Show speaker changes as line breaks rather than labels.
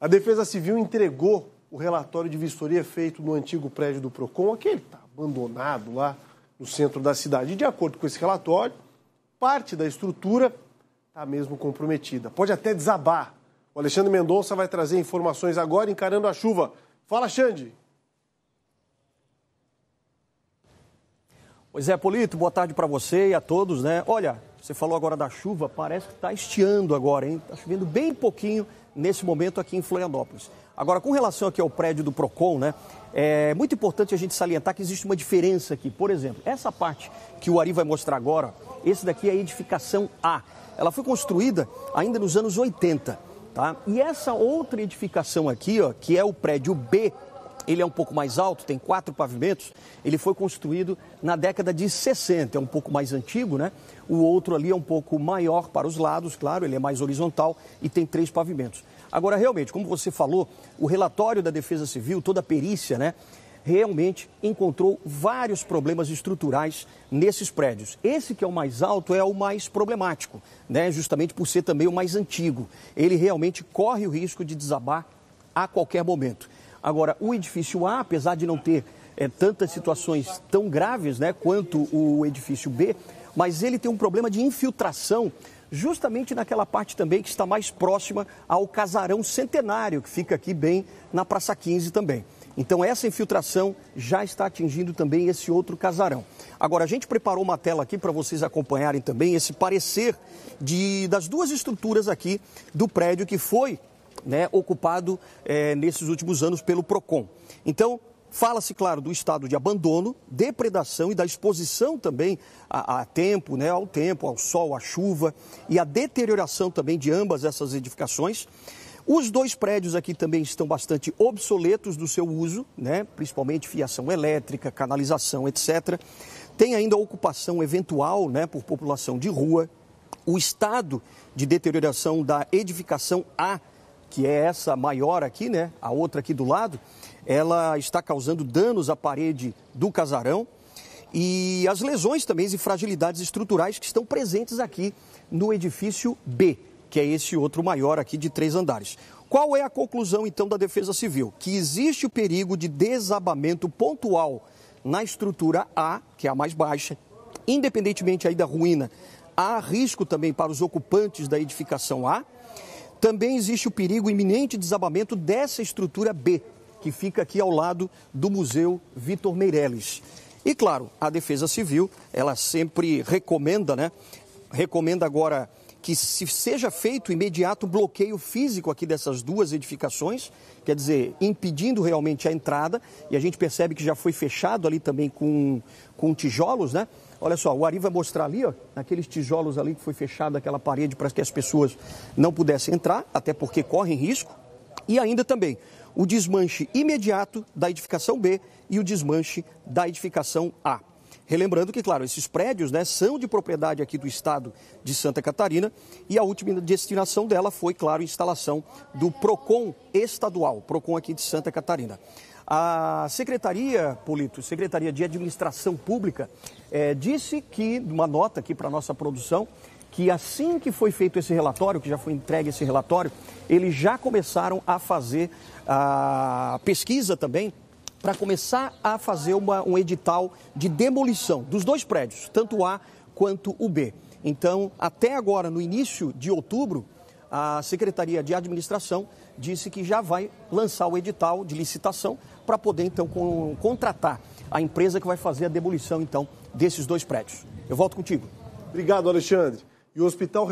A Defesa Civil entregou o relatório de vistoria feito no antigo prédio do PROCON, aquele que está abandonado lá no centro da cidade. E de acordo com esse relatório, parte da estrutura está mesmo comprometida. Pode até desabar. O Alexandre Mendonça vai trazer informações agora, encarando a chuva. Fala, Xande! Pois é, Polito, boa tarde para você e a todos, né? Olha, você falou agora da chuva, parece que está estiando agora, hein? Está chovendo bem pouquinho nesse momento aqui em Florianópolis. Agora, com relação aqui ao prédio do PROCON, né? É muito importante a gente salientar que existe uma diferença aqui. Por exemplo, essa parte que o Ari vai mostrar agora, esse daqui é a edificação A. Ela foi construída ainda nos anos 80, tá? E essa outra edificação aqui, ó, que é o prédio B, ele é um pouco mais alto, tem quatro pavimentos. Ele foi construído na década de 60, é um pouco mais antigo, né? O outro ali é um pouco maior para os lados, claro, ele é mais horizontal e tem três pavimentos. Agora, realmente, como você falou, o relatório da Defesa Civil, toda a perícia, né? Realmente encontrou vários problemas estruturais nesses prédios. Esse que é o mais alto é o mais problemático, né? Justamente por ser também o mais antigo. Ele realmente corre o risco de desabar a qualquer momento. Agora, o edifício A, apesar de não ter é, tantas situações tão graves né, quanto o edifício B, mas ele tem um problema de infiltração justamente naquela parte também que está mais próxima ao casarão centenário, que fica aqui bem na Praça 15 também. Então, essa infiltração já está atingindo também esse outro casarão. Agora, a gente preparou uma tela aqui para vocês acompanharem também esse parecer de, das duas estruturas aqui do prédio que foi né, ocupado é, nesses últimos anos pelo PROCON. Então, Fala-se, claro, do estado de abandono, depredação e da exposição também a, a, tempo, né, ao tempo, ao sol, à chuva e a deterioração também de ambas essas edificações. Os dois prédios aqui também estão bastante obsoletos do seu uso, né, principalmente fiação elétrica, canalização, etc. Tem ainda a ocupação eventual né, por população de rua, o estado de deterioração da edificação A que é essa maior aqui, né? A outra aqui do lado, ela está causando danos à parede do casarão e as lesões também e fragilidades estruturais que estão presentes aqui no edifício B, que é esse outro maior aqui de três andares. Qual é a conclusão então da Defesa Civil? Que existe o perigo de desabamento pontual na estrutura A, que é a mais baixa, independentemente aí da ruína. Há risco também para os ocupantes da edificação A também existe o perigo iminente de desabamento dessa estrutura B, que fica aqui ao lado do Museu Vitor Meirelles. E claro, a Defesa Civil, ela sempre recomenda, né? Recomenda agora que se seja feito imediato bloqueio físico aqui dessas duas edificações, quer dizer, impedindo realmente a entrada, e a gente percebe que já foi fechado ali também com, com tijolos, né? Olha só, o Ari vai mostrar ali, ó, naqueles tijolos ali que foi fechado aquela parede para que as pessoas não pudessem entrar, até porque correm risco. E ainda também o desmanche imediato da edificação B e o desmanche da edificação A. Relembrando que, claro, esses prédios né, são de propriedade aqui do estado de Santa Catarina e a última destinação dela foi, claro, instalação do PROCON estadual, PROCON aqui de Santa Catarina. A Secretaria, Polito, Secretaria de Administração Pública, é, disse que, uma nota aqui para a nossa produção, que assim que foi feito esse relatório, que já foi entregue esse relatório, eles já começaram a fazer a pesquisa também para começar a fazer uma, um edital de demolição dos dois prédios, tanto o A quanto o B. Então, até agora, no início de outubro, a Secretaria de Administração disse que já vai lançar o edital de licitação para poder, então, com, contratar a empresa que vai fazer a demolição, então, desses dois prédios. Eu volto contigo. Obrigado, Alexandre. E o hospital